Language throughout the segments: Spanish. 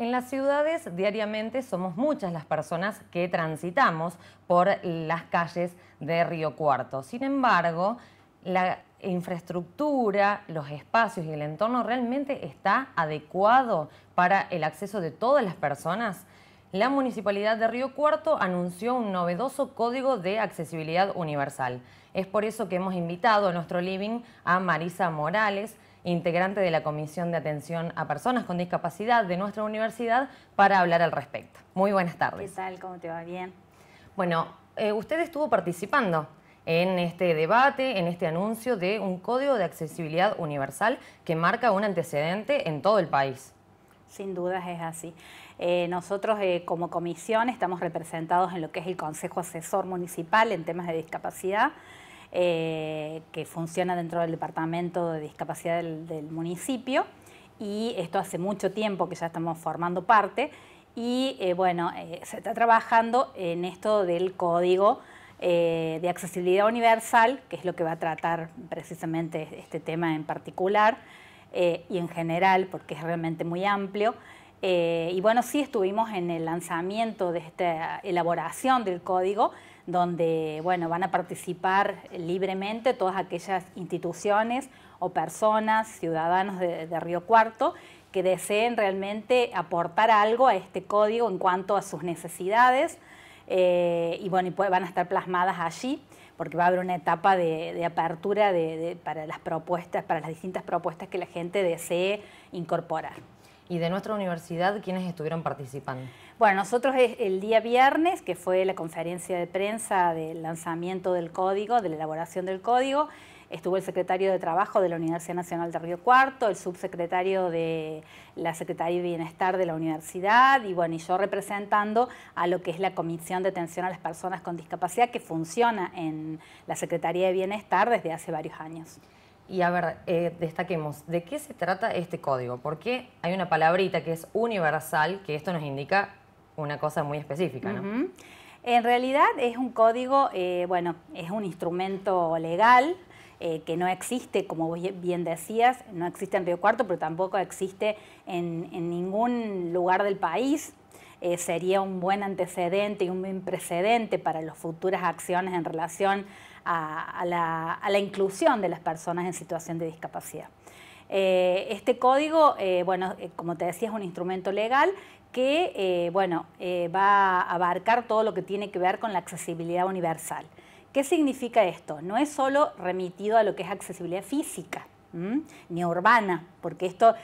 En las ciudades diariamente somos muchas las personas que transitamos por las calles de Río Cuarto. Sin embargo, la infraestructura, los espacios y el entorno realmente está adecuado para el acceso de todas las personas. La Municipalidad de Río Cuarto anunció un novedoso código de accesibilidad universal. Es por eso que hemos invitado a nuestro living a Marisa Morales, integrante de la Comisión de Atención a Personas con Discapacidad de nuestra universidad, para hablar al respecto. Muy buenas tardes. ¿Qué tal? ¿Cómo te va? Bien. Bueno, eh, usted estuvo participando en este debate, en este anuncio de un código de accesibilidad universal que marca un antecedente en todo el país. Sin dudas es así. Eh, nosotros eh, como comisión estamos representados en lo que es el Consejo Asesor Municipal en temas de discapacidad eh, que funciona dentro del Departamento de Discapacidad del, municipio y esto hace mucho tiempo que ya estamos formando parte y eh, bueno, eh, se está trabajando en esto del código de accesibilidad universal, que es lo que va a tratar precisamente este tema en particular y en general, porque es realmente muy amplio. y bueno, sí estuvimos en el lanzamiento de esta elaboración del código donde bueno, van a participar libremente todas aquellas instituciones o personas, ciudadanos de, Río Cuarto, que deseen realmente aportar algo a este código en cuanto a sus necesidades. Eh, y bueno, y van a estar plasmadas allí, porque va a haber una etapa de, apertura para las propuestas, para las distintas propuestas que la gente desee incorporar y de nuestra universidad, ¿quiénes estuvieron participando? Bueno, nosotros el día viernes, que fue la conferencia de prensa del lanzamiento del código, de la elaboración del código, estuvo el secretario de Trabajo de la Universidad Nacional de Río Cuarto, el subsecretario de la Secretaría de Bienestar de la Universidad y bueno, y yo representando a lo que es la Comisión de Atención a las Personas con Discapacidad que funciona en la Secretaría de Bienestar desde hace varios años. Y a ver, eh, destaquemos, ¿de qué se trata este código? Porque hay una palabrita que es universal, que esto nos indica una cosa muy específica, ¿no? En realidad es un código, eh, bueno, es un instrumento legal eh, que no existe, como bien decías, no existe en Río Cuarto, pero tampoco existe en, ningún lugar del país. sería un buen antecedente y un buen precedente para las futuras acciones en relación a, la, inclusión de las personas en situación de discapacidad. Eh, este código, eh, bueno, eh, como te decía, es un instrumento legal que, bueno, va a abarcar todo lo que tiene que ver con la accesibilidad universal. ¿Qué significa esto? No es solo remitido a lo que es accesibilidad física. ni urbana, porque esto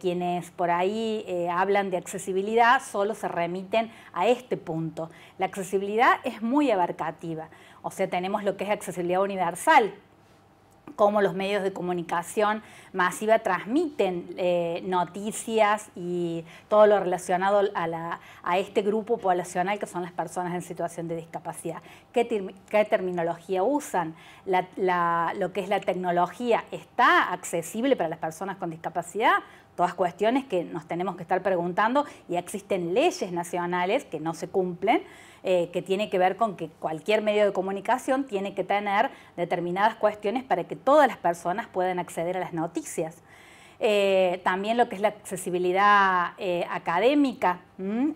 quienes por ahí hablan de accesibilidad solo se remiten a este punto. La accesibilidad es muy abarcativa. O sea, tenemos lo que es accesibilidad universal, cómo los medios de comunicación masiva transmiten eh, noticias y todo lo relacionado a, este grupo poblacional que son las personas en situación de discapacidad. ¿Qué, terminología usan? ¿Lo que es la tecnología está accesible para las personas con discapacidad? Todas cuestiones que nos tenemos que estar preguntando y existen leyes nacionales que no se cumplen, eh, que tiene que ver con que cualquier medio de comunicación tiene que tener determinadas cuestiones para que todas las personas puedan acceder a las noticias. Eh, también lo que es la accesibilidad eh, académica,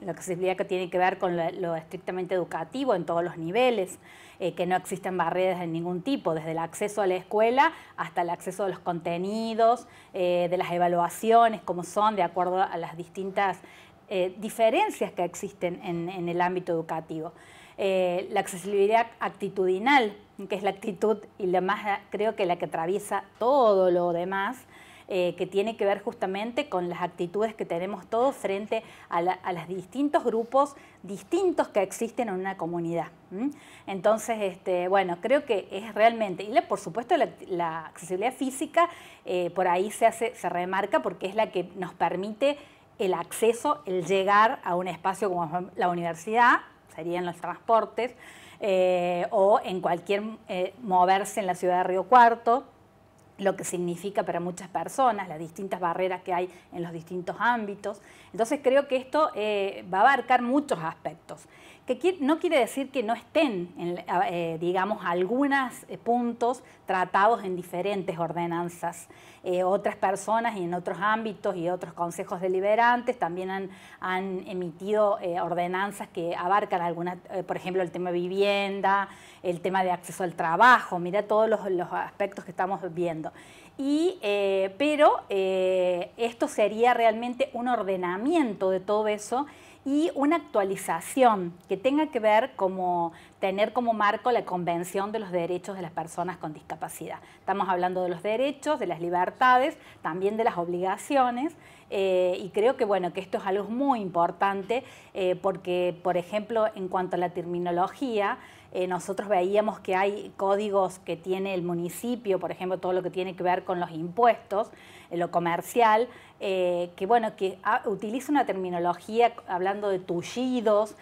la accesibilidad que tiene que ver con lo, estrictamente educativo en todos los niveles, eh, que no existen barreras de ningún tipo, desde el acceso a la escuela hasta el acceso a los contenidos, de las evaluaciones, como son, de acuerdo a las distintas diferencias que existen en, el ámbito educativo. la accesibilidad actitudinal, que es la actitud y la más, creo que la que atraviesa todo lo demás, eh, que tiene que ver justamente con las actitudes que tenemos todos frente a, los distintos grupos distintos que existen en una comunidad. Entonces, este, bueno, creo que es realmente, y por supuesto la, accesibilidad física eh, por ahí se, hace, se remarca porque es la que nos permite el acceso, el llegar a un espacio como la universidad, serían los transportes, eh, o en cualquier moverse en la ciudad de Río Cuarto, lo que significa para muchas personas, las distintas barreras que hay en los distintos ámbitos. Entonces creo que esto eh, va a abarcar muchos aspectos que no quiere decir que no estén, en, eh, eh, digamos, algunos eh, puntos tratados en diferentes ordenanzas. otras personas y en otros ámbitos y otros consejos deliberantes también han, emitido ordenanzas que abarcan algunas, por ejemplo, el tema de vivienda, el tema de acceso al trabajo, mira todos los, aspectos que estamos viendo. pero esto sería realmente un ordenamiento de todo eso y una actualización que tenga que ver como tener como marco la Convención de los Derechos de las Personas con Discapacidad. Estamos hablando de los derechos, de las libertades, también de las obligaciones eh, y creo que bueno que esto es algo muy importante eh, porque por ejemplo en cuanto a la terminología eh, nosotros veíamos que hay códigos que tiene el municipio, por ejemplo, todo lo que tiene que ver con los impuestos, eh, lo comercial, eh, que bueno, que ah, utiliza una terminología hablando de tullidos,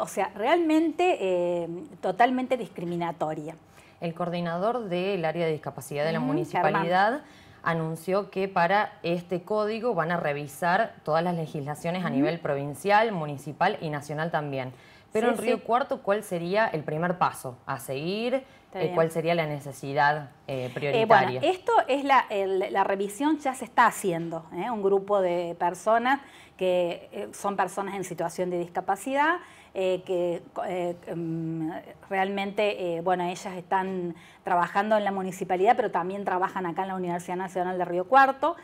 o sea, realmente totalmente discriminatoria. El coordinador del área de discapacidad de la municipalidad. anunció que para este código van a revisar todas las legislaciones a nivel provincial, municipal y nacional también. Pero en Río Cuarto, ¿cuál sería el primer paso a seguir? Eh, ¿Cuál sería la necesidad eh, eh, prioritaria? bueno, esto es la, la, revisión ya se está haciendo. Un grupo de personas que son personas en situación de discapacidad, que em, realmente, bueno, ellas están trabajando en la municipalidad, pero también trabajan acá en la Universidad Nacional de Río Cuarto.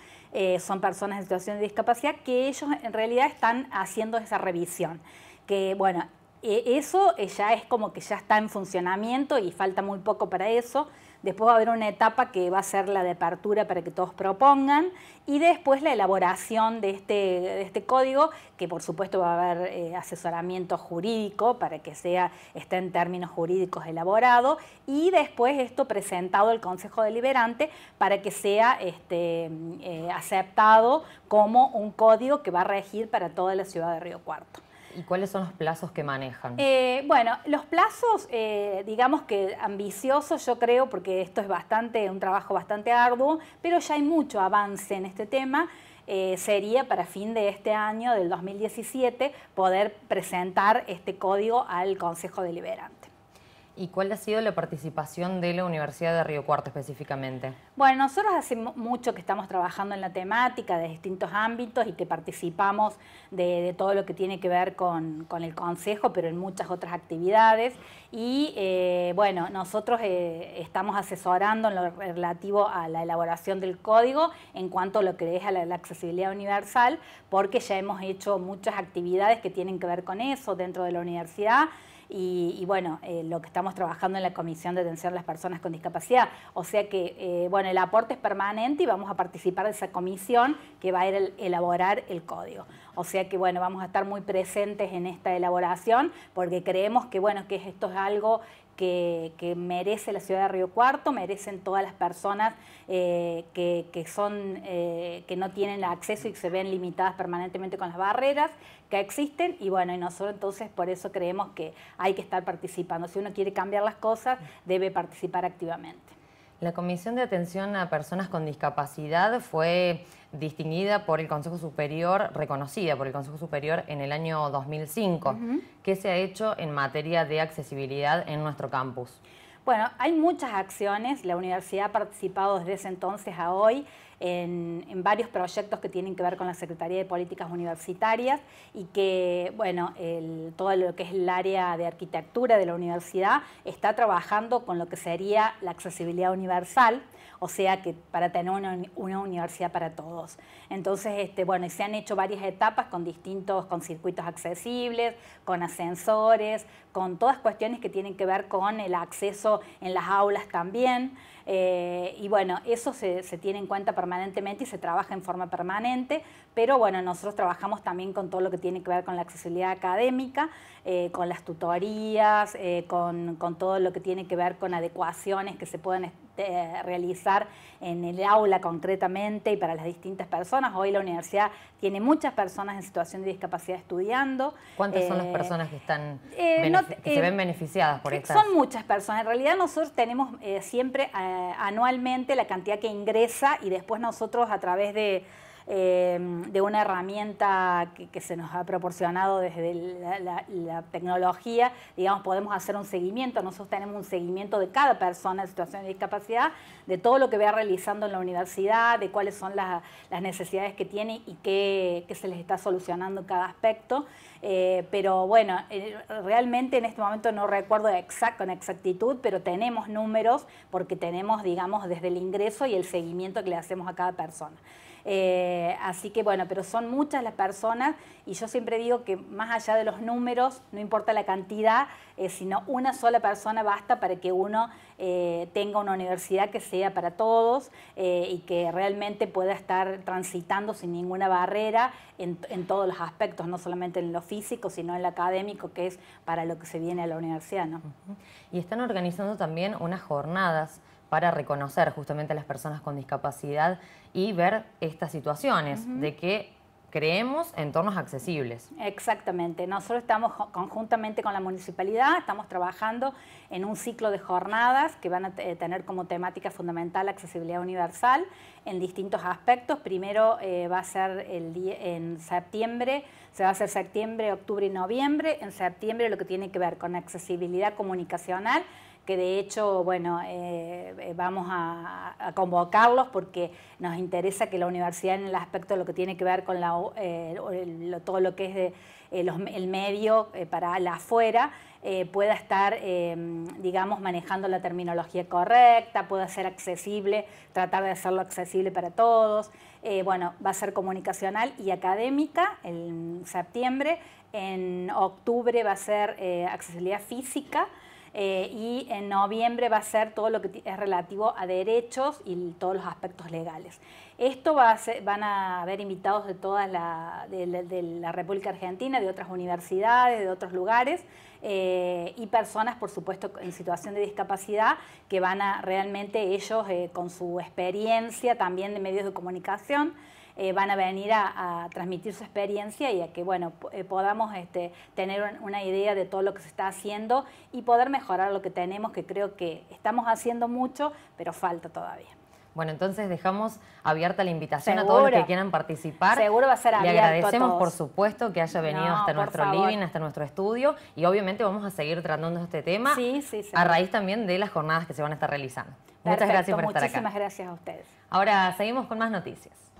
son personas en situación de discapacidad que ellos en realidad están haciendo esa revisión. Que, bueno, e-, eso eh, ya es como que ya está en funcionamiento y falta muy poco para eso. Después va a haber una etapa que va a ser la de apertura para que todos propongan y después la elaboración de este, este código, que por supuesto va a haber eh, asesoramiento jurídico para que sea, esté en términos jurídicos elaborado y después esto presentado al Consejo Deliberante para que sea este, eh, aceptado como un código que va a regir para toda la ciudad de Río Cuarto. ¿Y cuáles son los plazos que manejan? Eh, bueno, los plazos, eh, digamos que ambiciosos, yo creo, porque esto es bastante, un trabajo bastante arduo, pero ya hay mucho avance en este tema. Eh, sería para fin de este año, del 2017, poder presentar este código al Consejo Deliberante. ¿Y cuál ha sido la participación de la Universidad de Río Cuarto específicamente? Bueno, nosotros hace mucho que estamos trabajando en la temática de distintos ámbitos y que participamos de, todo lo que tiene que ver con, el Consejo, pero en muchas otras actividades. Y eh, bueno, nosotros eh, estamos asesorando en lo relativo a la elaboración del código en cuanto a lo que es la, accesibilidad universal, porque ya hemos hecho muchas actividades que tienen que ver con eso dentro de la universidad. Y, bueno, eh, lo que estamos trabajando en la Comisión de Atención a las Personas con Discapacidad. O sea que, eh, bueno, el aporte es permanente y vamos a participar de esa comisión que va a a elaborar el código. O sea que, bueno, vamos a estar muy presentes en esta elaboración porque creemos que, bueno, que esto es algo que, merece la ciudad de Río Cuarto, merecen todas las personas eh, que, son, eh, que no tienen acceso y se ven limitadas permanentemente con las barreras que existen. Y bueno, y nosotros entonces por eso creemos que hay que estar participando. Si uno quiere cambiar las cosas, debe participar activamente. La Comisión de Atención a Personas con Discapacidad fue distinguida por el Consejo Superior, reconocida por el Consejo Superior en el año 2005. ¿Qué se ha hecho en materia de accesibilidad en nuestro campus? Bueno, hay muchas acciones. La universidad ha participado desde ese entonces a hoy en, varios proyectos que tienen que ver con la Secretaría de Políticas Universitarias y que, bueno, todo lo que es el área de arquitectura de la universidad está trabajando con lo que sería la accesibilidad universal, o sea que para tener una, universidad para todos. Entonces, este, bueno, se han hecho varias etapas con distintos, con circuitos accesibles, con ascensores, con todas cuestiones que tienen que ver con el acceso en las aulas también. Eh, y bueno, eso se, tiene en cuenta permanentemente y se trabaja en forma permanente, pero bueno, nosotros trabajamos también con todo lo que tiene que ver con la accesibilidad académica, eh, con las tutorías, eh, con, todo lo que tiene que ver con adecuaciones que se pueden realizar en el aula concretamente y para las distintas personas. Hoy la universidad tiene muchas personas en situación de discapacidad estudiando. ¿Cuántas son las personas que están se ven beneficiadas por esto? Son muchas personas. En realidad nosotros tenemos siempre... Eh, anualmente la cantidad que ingresa y después nosotros a través de Em, de una herramienta que, se nos ha proporcionado desde la, tecnología, digamos, podemos hacer un seguimiento. Nosotros tenemos un seguimiento de cada persona en situación de discapacidad, de todo lo que vea realizando en la universidad, de cuáles son las, necesidades que tiene y qué, se les está solucionando en cada aspecto. Eh, pero bueno, eh, realmente en este momento no recuerdo exact, con exactitud, pero tenemos números porque tenemos, digamos, desde el ingreso y el seguimiento que le hacemos a cada persona. Eh, así que bueno, pero son muchas las personas y yo siempre digo que más allá de los números, no importa la cantidad, eh, sino una sola persona basta para que uno eh, tenga una universidad que sea para todos y que realmente pueda estar transitando sin ninguna barrera en, en, todos los aspectos, no solamente en lo físico, sino en lo académico, que es para lo que se viene a la universidad. Y están organizando también unas jornadas para reconocer justamente a las personas con discapacidad y ver estas situaciones de que creemos entornos accesibles. Exactamente. Nosotros estamos conjuntamente con la municipalidad, estamos trabajando en un ciclo de jornadas que van a tener como temática fundamental accesibilidad universal en distintos aspectos. Primero eh, va a ser el en septiembre, se va a hacer septiembre, octubre y noviembre. En septiembre lo que tiene que ver con accesibilidad comunicacional que de hecho, bueno, eh, eh, vamos a, convocarlos porque nos interesa que la universidad en el aspecto de lo que tiene que ver con eh, todo lo que es el medio para la afuera, pueda estar, digamos, manejando la terminología correcta, pueda ser accesible, tratar de hacerlo accesible para todos. bueno, va a ser comunicacional y académica en septiembre, en octubre va a ser accesibilidad física eh, y en noviembre va a ser todo lo que es relativo a derechos y todos los aspectos legales. Esto van a haber invitados de toda la, República Argentina, de otras universidades, de otros lugares. Eh, y personas, por supuesto, en situación de discapacidad, que van a realmente ellos, eh, con su experiencia también de medios de comunicación, eh, van a venir a, transmitir su experiencia y a que bueno, eh, podamos este, tener una idea de todo lo que se está haciendo y poder mejorar lo que tenemos, que creo que estamos haciendo mucho, pero falta todavía. Bueno, entonces dejamos abierta la invitación a todos los que quieran participar. Seguro va a ser abierto. Le agradecemos, por supuesto, que haya venido hasta nuestro living, hasta nuestro estudio. Y obviamente vamos a seguir tratando este tema a raíz también de las jornadas que se van a estar realizando. Muchas gracias por estar acá. Muchísimas gracias a ustedes. Ahora seguimos con más noticias.